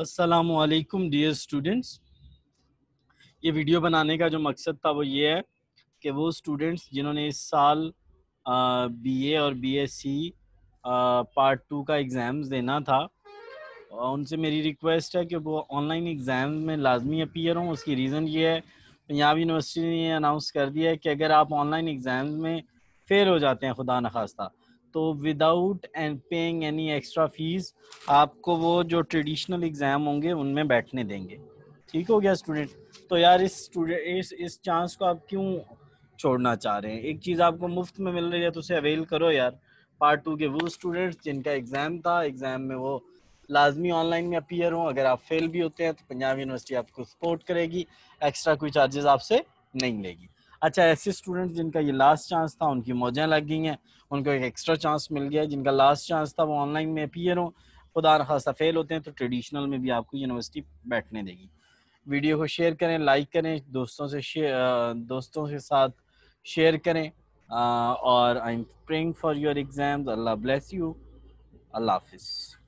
असलकुम dear students ये video बनाने का जो मकसद था वो ये है कि वो स्टूडेंट्स जिन्होंने इस साल बीए और बीएससी पार्ट टू का एग्ज़ाम्स देना था उनसे मेरी रिक्वेस्ट है कि वो ऑनलाइन एग्ज़ाम में लाजमी अपीयर हों उसकी रीज़न ये है पंजाब यूनिवर्सिटी ने अनाउंस कर दिया है कि अगर आप ऑनलाइन एग्ज़ाम में फ़ेल हो जाते हैं खुदा नखास्ता तो without and paying any extra fees आपको वो जो ट्रेडिशनल एग्ज़ाम होंगे उनमें बैठने देंगे ठीक हो गया स्टूडेंट तो यार इस स्टूडेंट इस इस चांस को आप क्यों छोड़ना चाह रहे हैं एक चीज़ आपको मुफ्त में मिल रही है तो उसे अवेल करो यार पार्ट टू के वो स्टूडेंट्स जिनका एग्ज़ाम था एग्ज़ाम में वो लाजमी ऑनलाइन में अपीयर हों अगर आप फेल भी होते हैं तो पंजाब यूनिवर्सिटी आपको सपोर्ट करेगी एक्स्ट्रा कोई चार्जेस आपसे नहीं लेगी अच्छा ऐसे स्टूडेंट जिनका ये लास्ट चांस था उनकी मौजें लग गई हैं उनको एक एक्स्ट्रा चांस मिल गया जिनका लास्ट चांस था वो ऑनलाइन में अपीयर हो खुदा हाँ, खासा फेल होते हैं तो ट्रेडिशनल में भी आपको यूनिवर्सिटी बैठने देगी वीडियो को शेयर करें लाइक करें दोस्तों से दोस्तों के साथ शेयर करें और I am praying for your exams Allah bless you Allah हाफिज़